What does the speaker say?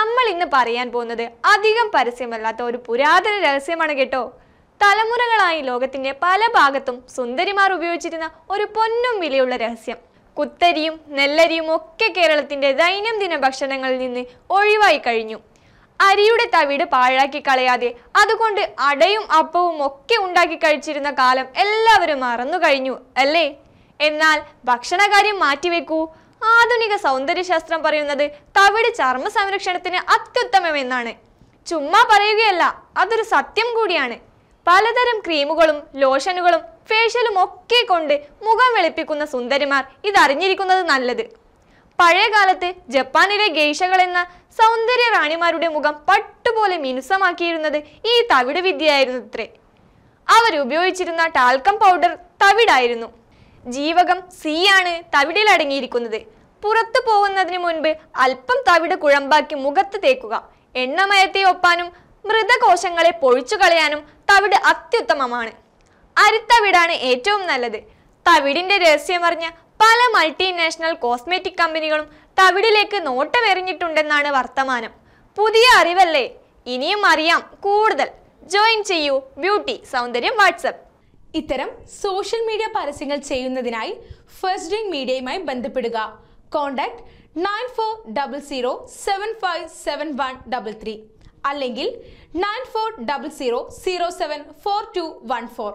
നമ്മൾ ഇന്ന് പറയാൻ പോകുന്നത് അധികം പരസ്യമല്ലാത്ത ഒരു പുരാതന രഹസ്യമാണ് കേട്ടോ തലമുറകളായി ലോകത്തിന്റെ പല ഭാഗത്തും സുന്ദരിമാർ ഉപയോഗിച്ചിരുന്ന ഒരു പൊന്നും വിലയുള്ള രഹസ്യം കുത്തരിയും നെല്ലരിയും ഒക്കെ കേരളത്തിന്റെ ദൈനംദിന ഭക്ഷണങ്ങളിൽ നിന്ന് ഒഴിവായി കഴിഞ്ഞു അരിയുടെ തവിട് പാഴാക്കി കളയാതെ അതുകൊണ്ട് അടയും അപ്പവും ഒക്കെ ഉണ്ടാക്കി കഴിച്ചിരുന്ന കാലം എല്ലാവരും മറന്നു കഴിഞ്ഞു അല്ലേ എന്നാൽ ഭക്ഷണകാര്യം മാറ്റിവെക്കൂ ആധുനിക സൗന്ദര്യശാസ്ത്രം പറയുന്നത് തവിട് ചർമ്മ സംരക്ഷണത്തിന് അത്യുത്തമമെന്നാണ് ചുമ്മാ പറയുകയല്ല അതൊരു സത്യം കൂടിയാണ് പലതരം ക്രീമുകളും ലോഷനുകളും ഫേഷ്യലും ഒക്കെ കൊണ്ട് മുഖം വെളുപ്പിക്കുന്ന സുന്ദരിമാർ ഇതറിഞ്ഞിരിക്കുന്നത് നല്ലത് പഴയ ജപ്പാനിലെ ഗെയ്ഷകൾ എന്ന സൗന്ദര്യ റാണിമാരുടെ മുഖം പട്ടുപോലെ മിനുസമാക്കിയിരുന്നത് ഈ തവിട് വിദ്യയായിരുന്നു ഇത്രേ അവരുപയോഗിച്ചിരുന്ന ടാൽക്കം പൗഡർ തവിടായിരുന്നു ജീവകം സി ആണ് തവിടിൽ അടങ്ങിയിരിക്കുന്നത് പുറത്തു പോകുന്നതിന് മുൻപ് അല്പം തവിട് കുഴമ്പാക്കി മുഖത്ത് തേക്കുക എണ്ണമയത്തെ ഒപ്പാനും മൃതകോശങ്ങളെ പൊഴിച്ചു കളയാനും തവിട് അത്യുത്തമമാണ് അരിത്തവിടാണ് ഏറ്റവും നല്ലത് തവിടിന്റെ രഹസ്യമറിഞ്ഞ പല മൾട്ടിനാഷണൽ കോസ്മെറ്റിക് കമ്പനികളും തവിടിലേക്ക് നോട്ടമെറിഞ്ഞിട്ടുണ്ടെന്നാണ് വർത്തമാനം പുതിയ അറിവല്ലേ ഇനിയും അറിയാം കൂടുതൽ ജോയിൻ ചെയ്യൂ ബ്യൂട്ടി സൗന്ദര്യം വാട്സപ്പ് ഇത്തരം സോഷ്യൽ മീഡിയ പരസ്യങ്ങൾ ചെയ്യുന്നതിനായി ഫസ്റ്റ് ഡേ മീഡിയയുമായി ബന്ധപ്പെടുക contact nine four double zero seven five seven one double three അല്ലെങ്കിൽ nine four double zero zero seven four two one four